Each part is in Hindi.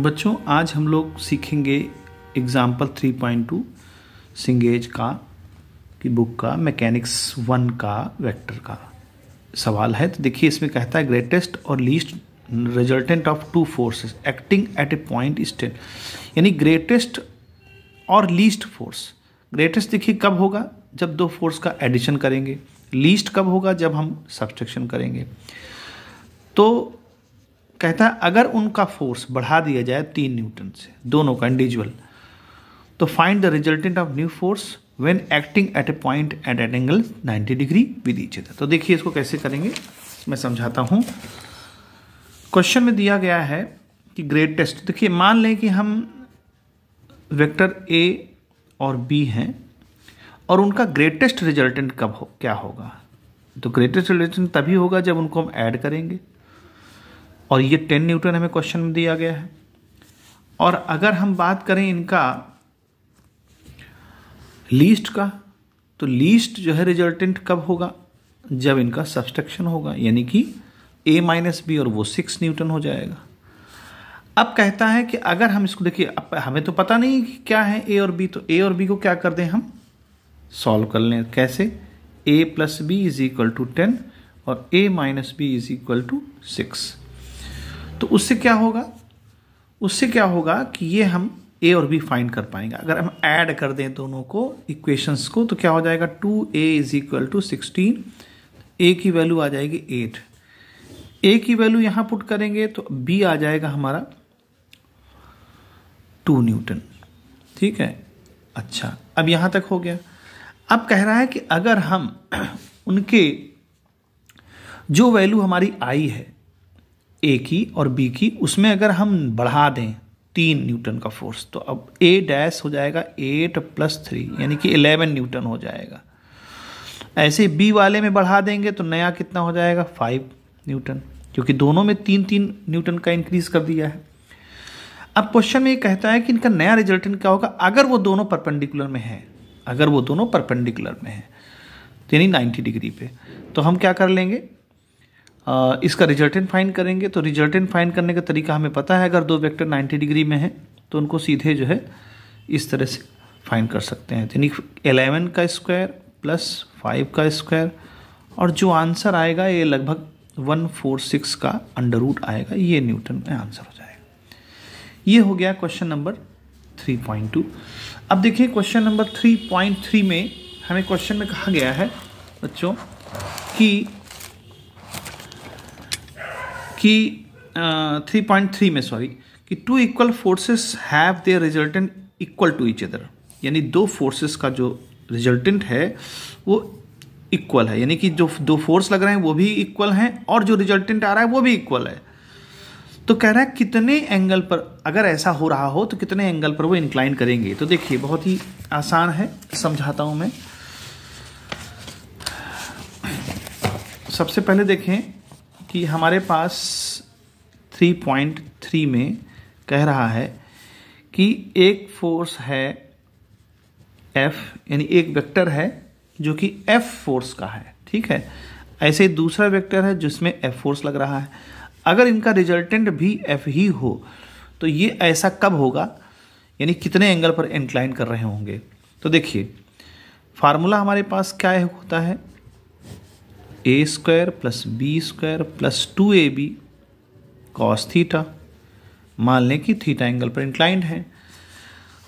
बच्चों आज हम लोग सीखेंगे एग्जाम्पल 3.2 सिंगेज का की बुक का मैकेनिक्स वन का वेक्टर का सवाल है तो देखिए इसमें कहता है ग्रेटेस्ट और least resultant of two forces acting at a point state यानी ग्रेटेस्ट और लीस्ट फोर्स ग्रेटेस्ट देखिए कब होगा जब दो फोर्स का एडिशन करेंगे लीस्ट कब होगा जब हम सब्सट्रक्शन करेंगे तो कहता है अगर उनका फोर्स बढ़ा दिया जाए तीन न्यूटन से दोनों का इंडिविजुअल तो find the resultant of new force when acting at a point at an angle 90 degree with each other तो देखिए इसको कैसे करेंगे मैं समझाता हूँ क्वेश्चन में दिया गया है कि ग्रेड टेस्ट देखिए मान लें कि हम वेक्टर ए और बी हैं और उनका ग्रेटेस्ट रिजल्टेंट कब हो क्या होगा तो ग्रेटेस्ट रिजल्टेंट तभी होगा जब उनको हम ऐड करेंगे और ये टेन न्यूटन हमें क्वेश्चन में दिया गया है और अगर हम बात करें इनका लीस्ट का तो लीस्ट जो है रिजल्टेंट कब होगा जब इनका सब्सट्रक्शन होगा यानी कि ए माइनस बी और वो सिक्स न्यूटन हो जाएगा अब कहता है कि अगर हम इसको देखिए हमें तो पता नहीं कि क्या है ए और बी तो ए और बी को क्या कर दें हम सॉल्व कर लें कैसे A plus B is equal to ten और A minus B is equal to six तो उससे क्या होगा उससे क्या होगा कि ये हम ए और बी फाइंड कर पाएंगे अगर हम ऐड कर दें दोनों को इक्वेशंस को तो क्या हो जाएगा two A is equal to sixteen A की वैल्यू आ जाएगी एट ए की वैल्यू यहां पुट करेंगे तो बी आ जाएगा हमारा टू न्यूटन ठीक है अच्छा अब यहां तक हो गया अब कह रहा है कि अगर हम उनके जो वैल्यू हमारी आई है ए की और बी की उसमें अगर हम बढ़ा दें तीन न्यूटन का फोर्स तो अब ए डैश हो जाएगा एट प्लस थ्री यानी कि इलेवन न्यूटन हो जाएगा ऐसे बी वाले में बढ़ा देंगे तो नया कितना हो जाएगा फाइव न्यूटन क्योंकि दोनों में तीन तीन न्यूटन का इंक्रीज कर दिया है अब क्वेश्चन में ये कहता है कि इनका नया रिजल्टेंट क्या होगा अगर वो दोनों परपेंडिकुलर में है अगर वो दोनों परपेंडिकुलर में है तो यानी 90 डिग्री पे तो हम क्या कर लेंगे इसका रिजल्टेंट फाइंड करेंगे तो रिजल्टेंट फाइंड करने का तरीका हमें पता है अगर दो वेक्टर 90 डिग्री में है तो उनको सीधे जो है इस तरह से फाइंड कर सकते हैं यानी एलेवन का स्क्वायर प्लस फाइव का स्क्वायर और जो आंसर आएगा ये लगभग वन फोर सिक्स का अंडर रूट आएगा ये न्यूटन में आंसर हो जाएगा ये हो गया question number three point two अब देखिए question number three point three में हमें क्वेश्चन में कहा गया है बच्चों कि कि थ्री पॉइंट थ्री में सॉरी कि two equal forces have their resultant equal to each other यानी दो फोर्सेस का जो रिजल्टेंट है वो इक्वल है यानी कि जो दो फोर्स लग रहे हैं वो भी इक्वल हैं और जो रिजल्टेंट आ रहा है वो भी इक्वल है तो कह रहा है कितने एंगल पर अगर ऐसा हो रहा हो तो कितने एंगल पर वो इंक्लाइन करेंगे तो देखिए बहुत ही आसान है समझाता हूं मैं सबसे पहले देखें कि हमारे पास 3.3 में कह रहा है कि एक फोर्स है एफ यानी एक वेक्टर है जो कि एफ फोर्स का है ठीक है ऐसे दूसरा वेक्टर है जिसमें एफ फोर्स लग रहा है अगर इनका रिजल्टेंट भी एफ ही हो तो ये ऐसा कब होगा यानी कितने एंगल पर इंक्लाइन कर रहे होंगे तो देखिए फार्मूला हमारे पास क्या होता है A square plus B square plus two A B cos theta मान लें कि थीटा एंगल पर इंक्लाइंड है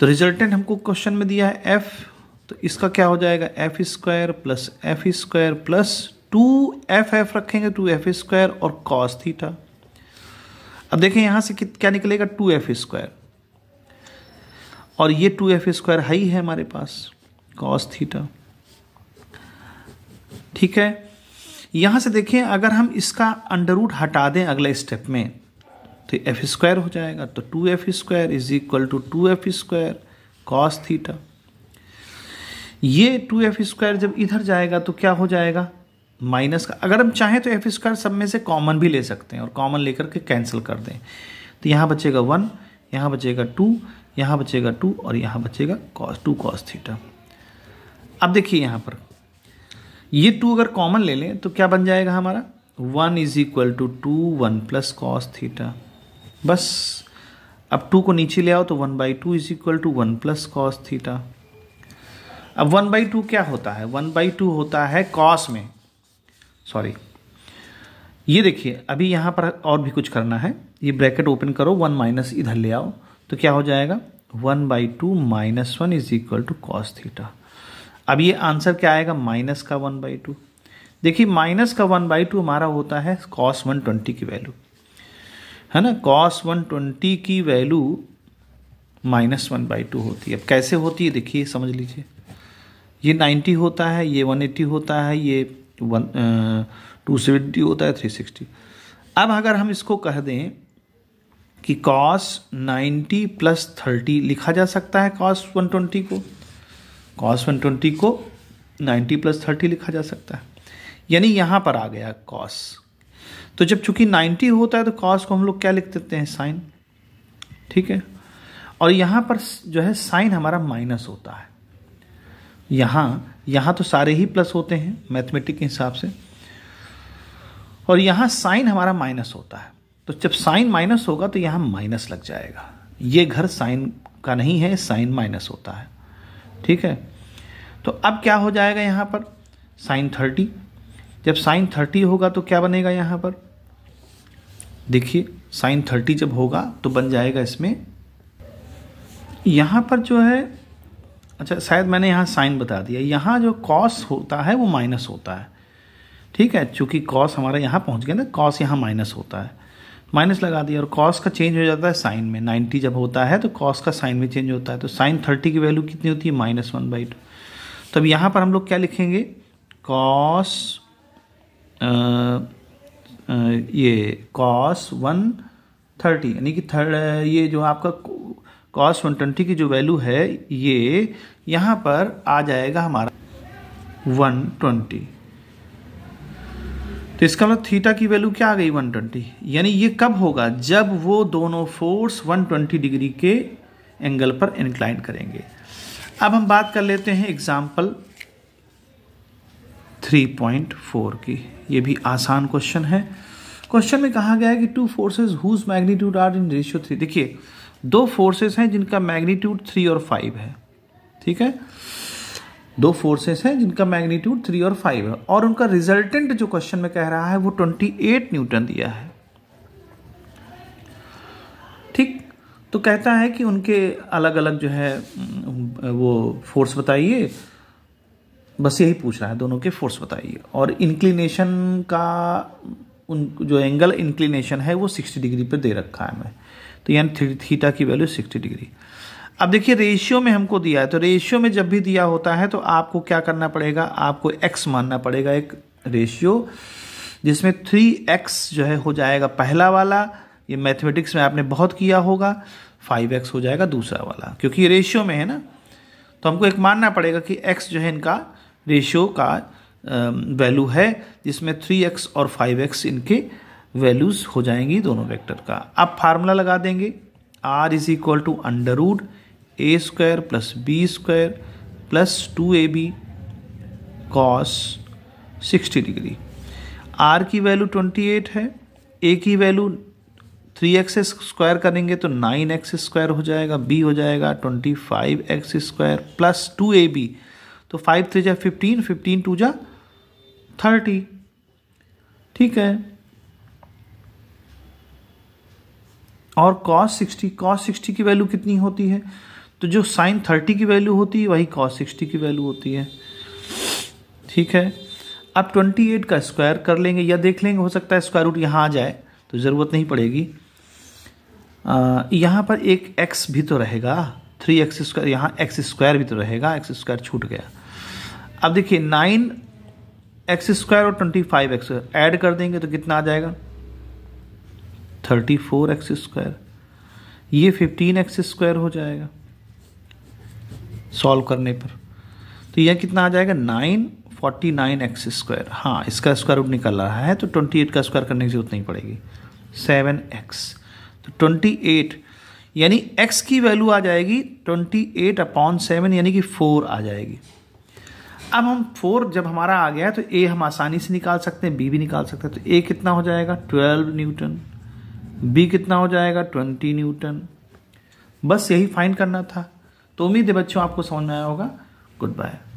तो रिजल्टेंट हमको क्वेश्चन में दिया है एफ तो इसका क्या हो जाएगा F square plus F square plus two F F रखेंगे टू एफ स्क्वायर और कॉस थीटा अब देखें यहां से क्या निकलेगा टू एफ स्क्वायर और ये टू एफ स्क्वायर हाई है हमारे पास कॉस थीटा ठीक है यहाँ से देखें अगर हम इसका अंडर रूट हटा दें अगले स्टेप में तो एफ स्क्वायर हो जाएगा तो two F square is equal to two F square cos theta ये टू एफ स्क्वायर जब इधर जाएगा तो क्या हो जाएगा माइनस का अगर हम चाहें तो एफ स्क्वायर सब में से कॉमन भी ले सकते हैं और कॉमन लेकर के कैंसिल कर दें तो यहाँ बचेगा वन यहाँ बचेगा टू यहाँ बचेगा टू और यहाँ बचेगा कॉस टू कॉस थीटा अब देखिए यहाँ पर ये टू अगर कॉमन ले लें तो क्या बन जाएगा हमारा one is equal to two one plus cos theta बस अब टू को नीचे ले आओ तो one by two is equal to one plus cos theta अब वन बाई टू क्या होता है वन बाई टू होता है कॉस में सॉरी ये देखिए अभी यहाँ पर और भी कुछ करना है ये ब्रैकेट ओपन करो वन माइनस इधर ले आओ तो क्या हो जाएगा one by two minus one is equal to cos theta अब ये आंसर क्या आएगा माइनस का वन बाई टू देखिए माइनस का वन बाई टू हमारा होता है कॉस वन ट्वेंटी की वैल्यू है ना कॉस वन ट्वेंटी की value minus one by two होती है अब कैसे होती है देखिए समझ लीजिए ये नाइन्टी होता है ये वन एट्टी होता है ये वन टू सेवेंटी होता है थ्री सिक्सटी अब अगर हम इसको कह दें कि कॉस नाइन्टी प्लस थर्टी लिखा जा सकता है कॉस वन ट्वेंटी को कॉस वन ट्वेंटी को नाइन्टी प्लस थर्टी लिखा जा सकता है यानी यहाँ पर आ गया कॉस तो जब चूंकि नाइन्टी होता है तो कॉस को हम लोग क्या लिख देते हैं साइन ठीक है और यहाँ पर जो है साइन हमारा माइनस होता है यहाँ यहाँ तो सारे ही प्लस होते हैं मैथमेटिक के हिसाब से और यहाँ साइन हमारा माइनस होता है तो जब साइन माइनस होगा तो यहाँ माइनस लग जाएगा ये घर साइन का नहीं है साइन माइनस होता है ठीक है तो अब क्या हो जाएगा यहाँ पर साइन थर्टी जब साइन थर्टी होगा तो क्या बनेगा यहाँ पर देखिए साइन थर्टी जब होगा तो बन जाएगा इसमें यहाँ पर जो है अच्छा शायद मैंने यहाँ साइन बता दिया यहाँ जो कॉस होता है वो माइनस होता है ठीक है चूंकि कॉस हमारा यहाँ पहुँच गया ना कॉस यहाँ माइनस होता है माइनस लगा दिया और कॉस का चेंज हो जाता है साइन में 90 जब होता है तो कॉस का साइन में चेंज होता है तो साइन 30 की वैल्यू कितनी होती है माइनस वन बाई टू तब यहाँ पर हम लोग क्या लिखेंगे कॉस ये कॉस वन थर्टी यानी कि थर्ड ये जो आपका कॉस वन ट्वेंटी की जो वैल्यू है ये यहाँ पर आ जाएगा हमारा वन ट्वेंटी तो इसका मतलब थीटा की वैल्यू क्या आ गई 120 यानी ये कब होगा जब वो दोनों फोर्स 120 डिग्री के एंगल पर इंक्लाइन करेंगे अब हम बात कर लेते हैं एग्जाम्पल 3.4 की ये भी आसान क्वेश्चन है क्वेश्चन में कहा गया है कि two forces whose magnitude are in ratio three देखिए दो फोर्सेज हैं जिनका मैग्नीट्यूड थ्री और फाइव है ठीक है दो फोर्सेस हैं जिनका मैग्नीट्यूड थ्री और फाइव है और उनका रिजल्टेंट जो क्वेश्चन में कह रहा है वो ट्वेंटी एट न्यूटन दिया है ठीक तो कहता है कि उनके अलग अलग जो है वो फोर्स बताइए बस यही पूछ रहा है दोनों के फोर्स बताइए और इंक्लिनेशन का उन जो एंगल इंक्लिनेशन है वो सिक्सटी डिग्री पर दे रखा है मैं तो यानी थीटा की वैल्यू सिक्सटी डिग्री अब देखिए रेशियो में हमको दिया है तो रेशियो में जब भी दिया होता है तो आपको क्या करना पड़ेगा आपको एक्स मानना पड़ेगा एक रेशियो जिसमें थ्री एक्स जो है हो जाएगा पहला वाला ये मैथमेटिक्स में आपने बहुत किया होगा फाइव एक्स हो जाएगा दूसरा वाला क्योंकि ये रेशियो में है ना तो हमको एक मानना पड़ेगा कि एक्स जो है इनका रेशियो का वैल्यू है जिसमें थ्री एक्स और फाइव एक्स इनके वैल्यूज़ हो जाएंगी दोनों वेक्टर का अब फार्मूला लगा देंगे R is equal to under root a square plus B square plus two A B cos sixty degree R की वैल्यू ट्वेंटी एट है ए की वैल्यू थ्री एक्स स्क्वायर करेंगे तो नाइन एक्स स्क्वायर हो जाएगा बी हो जाएगा twenty five x square plus two ए बी तो फाइव थ्री जा फिफ्टीन फिफ्टीन टू जा थर्टी ठीक है और कॉस सिक्सटी कॉस सिक्सटी की वैल्यू कितनी होती है तो जो साइन थर्टी की वैल्यू होती है वही कॉस सिक्सटी की वैल्यू होती है ठीक है आप ट्वेंटी एट का स्क्वायर कर लेंगे या देख लेंगे हो सकता है स्क्वायर रूट यहाँ आ जाए तो ज़रूरत नहीं पड़ेगी यहाँ पर एक एक्स भी तो रहेगा थ्री एक्स स्क्वायर यहाँ एक्स स्क्वायर भी तो रहेगा एक्स स्क्वायर छूट गया अब देखिए नाइन एक्स स्क्वायर और ट्वेंटी फाइव एक्स ऐड कर देंगे तो कितना आ जाएगा थर्टी फोर एक्स स्क्वायर ये फिफ्टीन एक्स स्क्वायर हो जाएगा सॉल्व करने पर तो यह कितना आ जाएगा nine forty nine x square हाँ इसका स्क्वायर रूट निकल रहा है तो ट्वेंटी एट का स्क्वायर करने की जरूरत नहीं पड़ेगी सेवन एक्स तो ट्वेंटी एट यानी एक्स की वैल्यू आ जाएगी ट्वेंटी एट अपॉन सेवन यानी कि फोर आ जाएगी अब हम फोर जब हमारा आ गया तो ए हम आसानी से निकाल सकते हैं बी भी निकाल सकते हैं तो ए कितना हो जाएगा ट्वेल्व न्यूटन बी कितना हो जाएगा ट्वेंटी न्यूटन बस यही फाइंड करना था तो उम्मीद है बच्चों आपको समझ में आया होगा गुड बाय